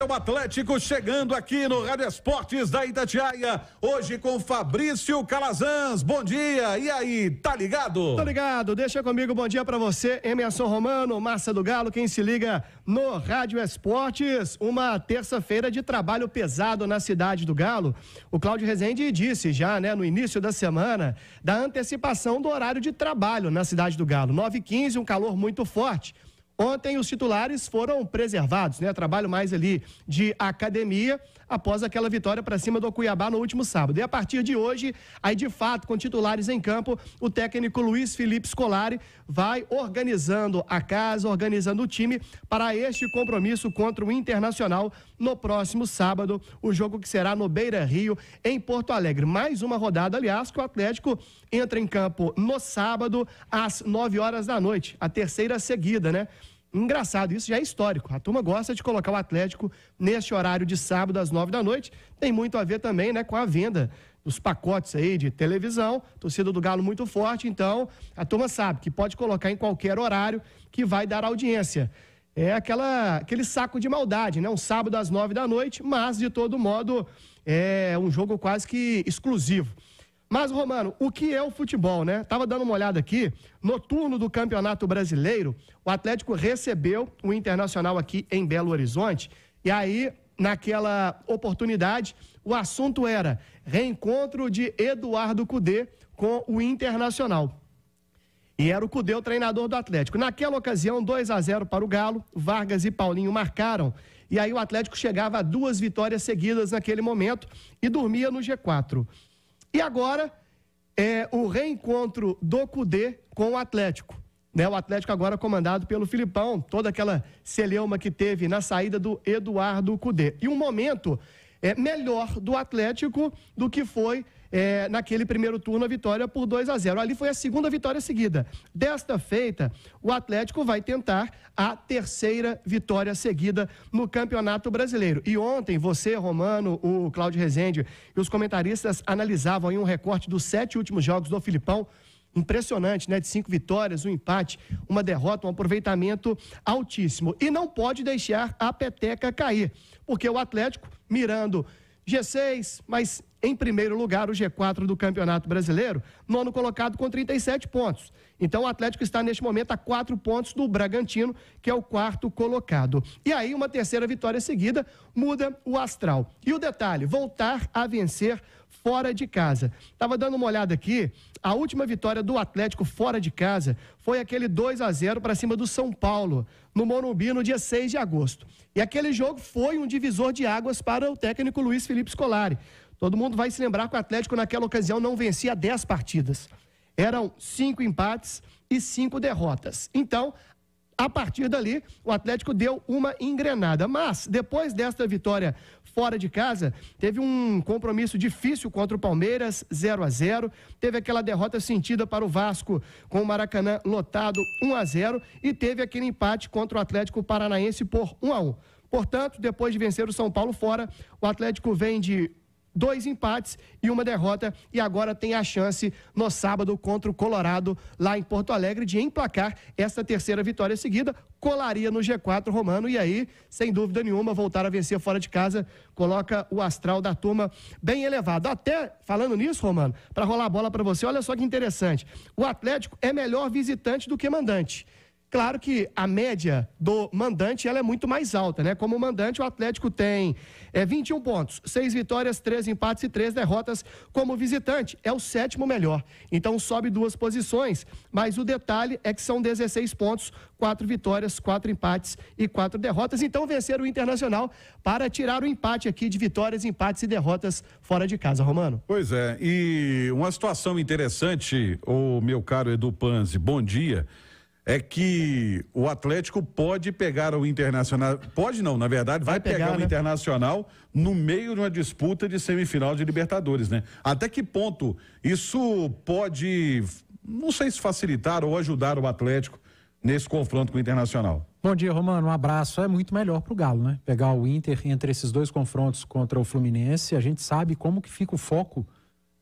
É o Atlético chegando aqui no Rádio Esportes da Itatiaia, hoje com Fabrício Calazans. Bom dia, e aí, tá ligado? Tá ligado, deixa comigo, bom dia para você, Emerson Romano, Massa do Galo, quem se liga no Rádio Esportes. Uma terça-feira de trabalho pesado na cidade do Galo. O Cláudio Rezende disse já, né, no início da semana, da antecipação do horário de trabalho na cidade do Galo. 9h15, um calor muito forte. Ontem os titulares foram preservados, né? Trabalho mais ali de academia após aquela vitória para cima do Cuiabá no último sábado. E a partir de hoje, aí de fato, com titulares em campo, o técnico Luiz Felipe Scolari vai organizando a casa, organizando o time para este compromisso contra o Internacional no próximo sábado, o jogo que será no Beira Rio, em Porto Alegre. Mais uma rodada, aliás, que o Atlético entra em campo no sábado, às 9 horas da noite, a terceira seguida, né? Engraçado, isso já é histórico. A turma gosta de colocar o Atlético neste horário de sábado às nove da noite. Tem muito a ver também né, com a venda dos pacotes aí de televisão. Torcida do Galo muito forte, então a turma sabe que pode colocar em qualquer horário que vai dar audiência. É aquela, aquele saco de maldade, né? Um sábado às nove da noite, mas de todo modo é um jogo quase que exclusivo. Mas, Romano, o que é o futebol, né? Tava dando uma olhada aqui. No turno do Campeonato Brasileiro, o Atlético recebeu o Internacional aqui em Belo Horizonte. E aí, naquela oportunidade, o assunto era reencontro de Eduardo Cudê com o Internacional. E era o Cudê o treinador do Atlético. Naquela ocasião, 2 a 0 para o Galo, Vargas e Paulinho marcaram. E aí o Atlético chegava a duas vitórias seguidas naquele momento e dormia no G4. E agora é o reencontro do Cudê com o Atlético. Né? O Atlético agora comandado pelo Filipão, toda aquela celeuma que teve na saída do Eduardo Cudê. E um momento é, melhor do Atlético do que foi é, naquele primeiro turno a vitória por 2 a 0. Ali foi a segunda vitória seguida. Desta feita, o Atlético vai tentar a terceira vitória seguida no Campeonato Brasileiro. E ontem, você, Romano, o Cláudio Rezende e os comentaristas analisavam aí um recorte dos sete últimos jogos do Filipão Impressionante, né? De cinco vitórias, um empate, uma derrota, um aproveitamento altíssimo. E não pode deixar a peteca cair, porque o Atlético, mirando G6, mas em primeiro lugar o G4 do Campeonato Brasileiro, nono colocado com 37 pontos. Então o Atlético está neste momento a quatro pontos do Bragantino, que é o quarto colocado. E aí uma terceira vitória seguida muda o astral. E o detalhe, voltar a vencer fora de casa. Tava dando uma olhada aqui, a última vitória do Atlético fora de casa foi aquele 2 a 0 para cima do São Paulo, no Morumbi, no dia 6 de agosto. E aquele jogo foi um divisor de águas para o técnico Luiz Felipe Scolari. Todo mundo vai se lembrar que o Atlético, naquela ocasião, não vencia 10 partidas. Eram cinco empates e cinco derrotas. Então, a partir dali, o Atlético deu uma engrenada. Mas, depois desta vitória fora de casa, teve um compromisso difícil contra o Palmeiras, 0 a 0 Teve aquela derrota sentida para o Vasco, com o Maracanã lotado 1 a 0 E teve aquele empate contra o Atlético Paranaense por 1 a 1 Portanto, depois de vencer o São Paulo fora, o Atlético vem de dois empates e uma derrota e agora tem a chance no sábado contra o Colorado lá em Porto Alegre de emplacar essa terceira vitória seguida, colaria no G4 romano e aí, sem dúvida nenhuma, voltar a vencer fora de casa coloca o astral da turma bem elevado. Até falando nisso, Romano, para rolar a bola para você, olha só que interessante. O Atlético é melhor visitante do que mandante. Claro que a média do mandante ela é muito mais alta, né? Como mandante, o Atlético tem é, 21 pontos, 6 vitórias, 3 empates e 3 derrotas. Como visitante, é o sétimo melhor. Então sobe duas posições, mas o detalhe é que são 16 pontos, 4 vitórias, 4 empates e 4 derrotas. Então vencer o Internacional para tirar o empate aqui de vitórias, empates e derrotas fora de casa, Romano. Pois é, e uma situação interessante, o meu caro Edu Panzi, bom dia é que o Atlético pode pegar o Internacional. Pode não, na verdade, vai, vai pegar, pegar, o né? Internacional no meio de uma disputa de semifinal de Libertadores, né? Até que ponto isso pode, não sei se facilitar ou ajudar o Atlético nesse confronto com o Internacional? Bom dia, Romano. Um abraço. É muito melhor para o Galo, né? Pegar o Inter entre esses dois confrontos contra o Fluminense. A gente sabe como que fica o foco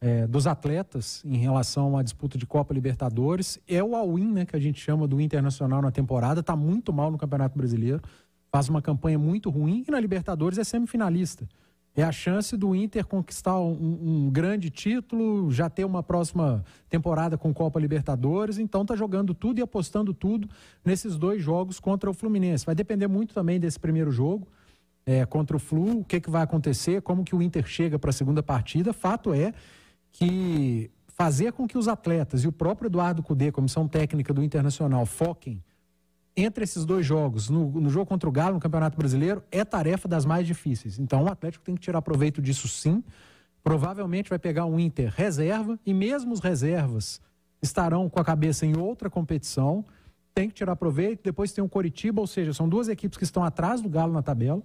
é, dos atletas em relação à disputa de Copa Libertadores. É o all-in, né, que a gente chama do Internacional na temporada, está muito mal no Campeonato Brasileiro, faz uma campanha muito ruim e na Libertadores é semifinalista. É a chance do Inter conquistar um, um grande título, já ter uma próxima temporada com Copa Libertadores, então está jogando tudo e apostando tudo nesses dois jogos contra o Fluminense. Vai depender muito também desse primeiro jogo. É, contra o Flu, o que, é que vai acontecer, como que o Inter chega para a segunda partida. Fato é que fazer com que os atletas e o próprio Eduardo Cudê, comissão técnica do Internacional, foquem entre esses dois jogos, no, no, jogo contra o Galo, no Campeonato Brasileiro, é tarefa das mais difíceis. Então o Atlético tem que tirar proveito disso sim. Provavelmente vai pegar um Inter reserva e mesmo os reservas estarão com a cabeça em outra competição. Tem que tirar proveito. Depois tem o Coritiba, ou seja, são duas equipes que estão atrás do Galo na tabela.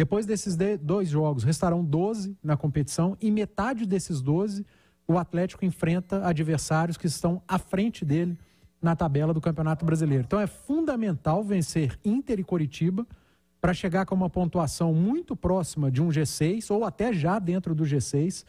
Depois desses dois jogos, restarão 12 na competição e metade desses 12 o Atlético enfrenta adversários que estão à frente dele na tabela do Campeonato Brasileiro. Então é fundamental vencer Inter e Coritiba para chegar com uma pontuação muito próxima de um G6 ou até já dentro do G6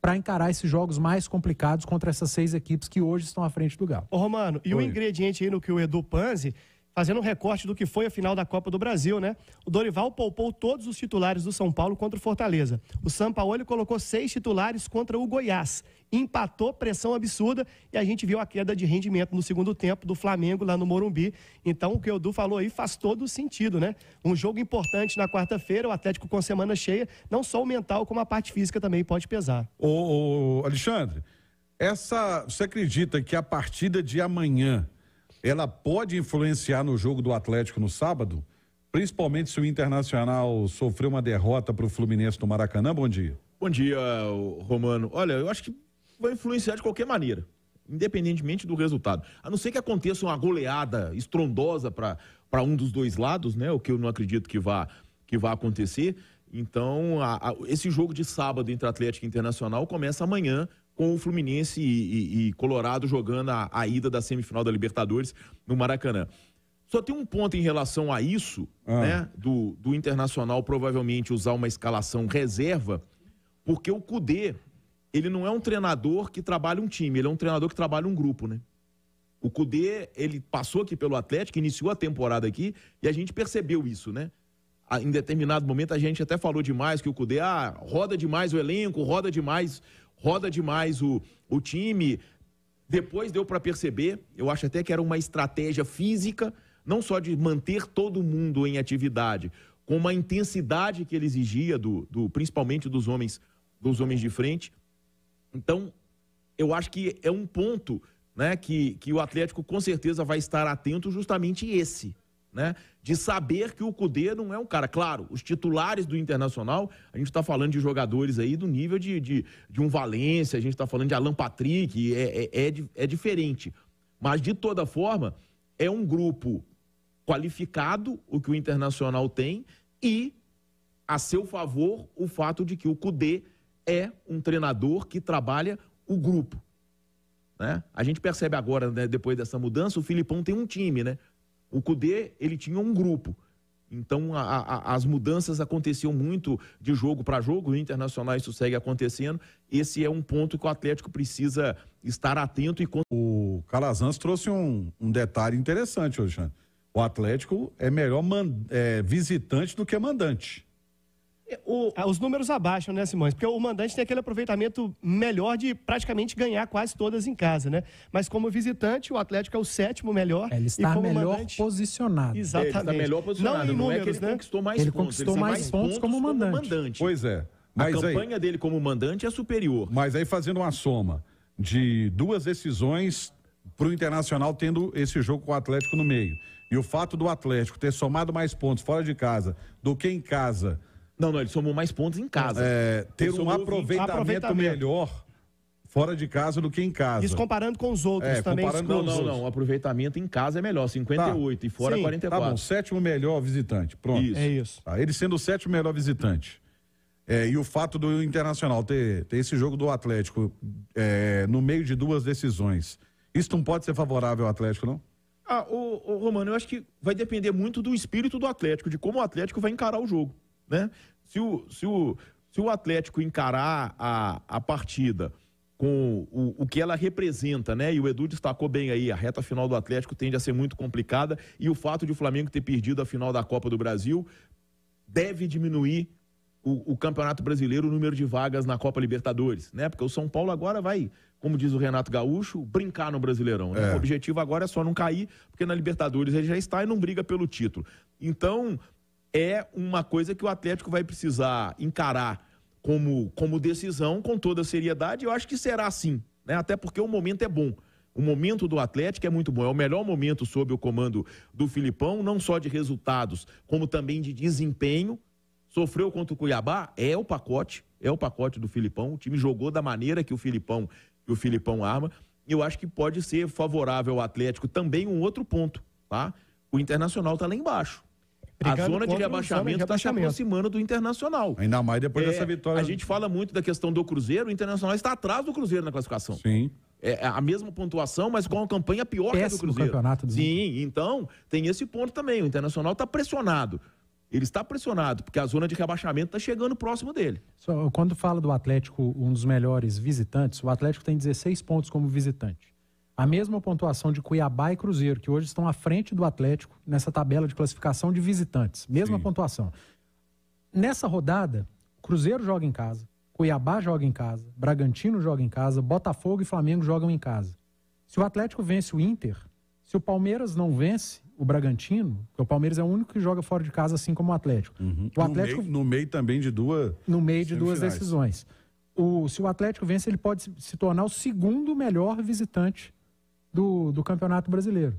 para encarar esses jogos mais complicados contra essas seis equipes que hoje estão à frente do Galo. Ô Romano, e o ingrediente aí no que o Edu Panzi fazendo um recorte do que foi a final da Copa do Brasil, né? O Dorival poupou todos os titulares do São Paulo contra o Fortaleza. O Sampaoli colocou seis titulares contra o Goiás. Empatou pressão absurda e a gente viu a queda de rendimento no segundo tempo do Flamengo lá no Morumbi. Então, o que o Edu falou aí faz todo sentido, né? Um jogo importante na quarta-feira, o Atlético com semana cheia, não só o mental, como a parte física também pode pesar. Ô, ô Alexandre, essa, você acredita que a partida de amanhã ela pode influenciar no jogo do Atlético no sábado? Principalmente se o Internacional sofreu uma derrota para o Fluminense no Maracanã. Bom dia. Bom dia, Romano. Olha, eu acho que vai influenciar de qualquer maneira, independentemente do resultado. A não ser que aconteça uma goleada estrondosa para um dos dois lados, né? O que eu não acredito que vá, que vá acontecer. Então, a, a, esse jogo de sábado entre Atlético e Internacional começa amanhã com o Fluminense e, e, e Colorado jogando a, a, ida da semifinal da Libertadores no Maracanã. Só tem um ponto em relação a isso, ah. né? Do, do Internacional provavelmente usar uma escalação reserva, porque o Cudê, ele não é um treinador que trabalha um time, ele é um treinador que trabalha um grupo, né? O Cudê, ele passou aqui pelo Atlético, iniciou a temporada aqui, e a gente percebeu isso, né? Ah, em determinado momento a gente até falou demais que o Cudê ah, roda demais o elenco, roda demais roda demais o, o time. Depois deu para perceber, eu acho até que era uma estratégia física, não só de manter todo mundo em atividade, com uma intensidade que ele exigia do, do principalmente dos homens dos homens de frente. Então, eu acho que é um ponto, né, que, que o Atlético com certeza vai estar atento justamente esse né? De saber que o Cudê não é um cara. Claro, os titulares do Internacional, a gente está falando de jogadores aí do nível de, de, de um Valência, a gente está falando de Alan Patrick, é, é, é, é diferente. Mas, de toda forma, é um grupo qualificado, o que o Internacional tem, e a seu favor o fato de que o Cudê é um treinador que trabalha o grupo. Né? A gente percebe agora, né, depois dessa mudança, o Filipão tem um time, né? O Cudê, ele tinha um grupo. Então a, a, as mudanças aconteciam muito de jogo para jogo, o Internacional isso segue acontecendo. Esse é um ponto que o Atlético precisa estar atento e o Calazans trouxe um, um detalhe interessante, Alexandre. O Atlético é melhor man, é, visitante do que mandante. É, o... Ah, os números abaixam, né, Simões? Porque o mandante tem aquele aproveitamento melhor de praticamente ganhar quase todas em casa, né? Mas como visitante, o Atlético é o sétimo melhor. ele está melhor mandante... posicionado. Exatamente. Ele está melhor posicionado. Não, em números, não é que ele né? conquistou mais ele pontos. Conquistou ele mais pontos, pontos como, mandante. como, mandante. Pois é. Mas a campanha aí... dele como mandante é superior. Mas aí fazendo uma soma de duas decisões para o Internacional tendo esse jogo com o Atlético no meio. E o fato do Atlético ter somado mais pontos fora de casa do que em casa não, não, ele somou mais pontos em casa. É, ter um aproveitamento, aproveitamento, melhor fora de casa do que em casa. Isso comparando com os outros é, também. Comparando com não, não, não. O aproveitamento em casa é melhor, 58 tá. e fora tá. Sim, 44. Tá bom, sétimo melhor visitante. Pronto. Isso. É isso. Tá, ele sendo o sétimo melhor visitante. É, e o fato do Internacional ter, ter esse jogo do Atlético é, no meio de duas decisões, isso não pode ser favorável ao Atlético, não? Ah, o Romano, eu acho que vai depender muito do espírito do Atlético, de como o Atlético vai encarar o jogo. Né? Se, o, se, o, se o Atlético encarar a, a partida com o, o que ela representa, né? E o Edu destacou bem aí, a reta final do Atlético tende a ser muito complicada e o fato de o Flamengo ter perdido a final da Copa do Brasil deve diminuir o, o Campeonato Brasileiro, o número de vagas na Copa Libertadores, né? Porque o São Paulo agora vai, como diz o Renato Gaúcho, brincar no Brasileirão. Né? É. O objetivo agora é só não cair, porque na Libertadores ele já está e não briga pelo título. Então, é uma coisa que o Atlético vai precisar encarar como, como decisão com toda a seriedade. Eu acho que será assim, né? até porque o momento é bom. O momento do Atlético é muito bom, é o melhor momento sob o comando do Filipão, não só de resultados, como também de desempenho. Sofreu contra o Cuiabá? É o pacote, é o pacote do Filipão. O time jogou da maneira que o Filipão, que o Filipão arma. Eu acho que pode ser favorável ao Atlético também um outro ponto, tá? O Internacional tá lá embaixo a zona de rebaixamento está se aproximando do Internacional. Ainda mais depois é, dessa vitória. A gente fala muito da questão do Cruzeiro, o Internacional está atrás do Cruzeiro na classificação. Sim. É, é a mesma pontuação, mas com uma campanha pior Péssimo que a do Cruzeiro. Campeonato do Sim, então tem esse ponto também. O Internacional está pressionado. Ele está pressionado, porque a zona de rebaixamento está chegando próximo dele. quando fala do Atlético, um dos melhores visitantes, o Atlético tem 16 pontos como visitante a mesma pontuação de Cuiabá e Cruzeiro, que hoje estão à frente do Atlético nessa tabela de classificação de visitantes. Mesma Sim. pontuação. Nessa rodada, Cruzeiro joga em casa, Cuiabá joga em casa, Bragantino joga em casa, Botafogo e Flamengo jogam em casa. Se o Atlético vence o Inter, se o Palmeiras não vence o Bragantino, porque o Palmeiras é o único que joga fora de casa, assim como o Atlético. Uhum. O Atlético no, meio, no meio também de duas. No meio de duas decisões. O, se o Atlético vence, ele pode se tornar o segundo melhor visitante do, do Campeonato Brasileiro.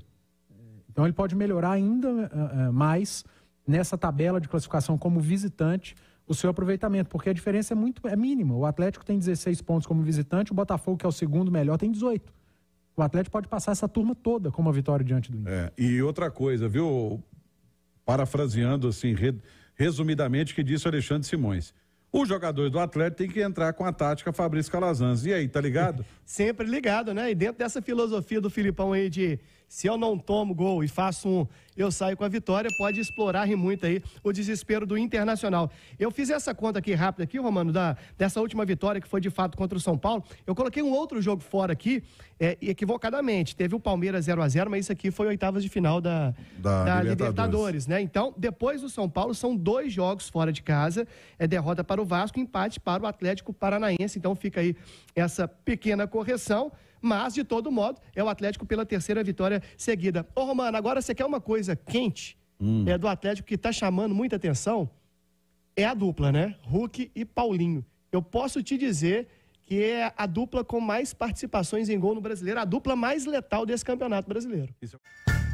Então ele pode melhorar ainda eh, eh, mais nessa tabela de classificação como visitante o seu aproveitamento, porque a diferença é muito é mínima. O Atlético tem 16 pontos como visitante, o Botafogo, que é o segundo melhor, tem 18. O Atlético pode passar essa turma toda com uma vitória diante do Inter. É, e outra coisa, viu? Parafraseando assim, resumidamente, que disse o Alexandre Simões. Os jogadores do Atlético têm que entrar com a tática Fabrício Calazans. E aí, tá ligado? Sempre ligado, né? E dentro dessa filosofia do Filipão aí de se eu não tomo gol e faço um, eu saio com a vitória, pode explorar muito aí o desespero do Internacional. Eu fiz essa conta aqui rápida aqui, Romano, da, dessa última vitória que foi de fato contra o São Paulo. Eu coloquei um outro jogo fora aqui, é, equivocadamente. Teve o Palmeiras 0 a 0 mas isso aqui foi oitavas de final da, da, da Libertadores. Libertadores. né? Então, depois do São Paulo, são dois jogos fora de casa. É derrota para o Vasco, empate para o Atlético Paranaense. Então fica aí essa pequena correção. Mas, de todo modo, é o Atlético pela terceira vitória seguida. Ô, Romano, agora você quer uma coisa quente hum. é, do Atlético que está chamando muita atenção? É a dupla, né? Hulk e Paulinho. Eu posso te dizer que é a dupla com mais participações em gol no brasileiro, a dupla mais letal desse campeonato brasileiro. Isso. É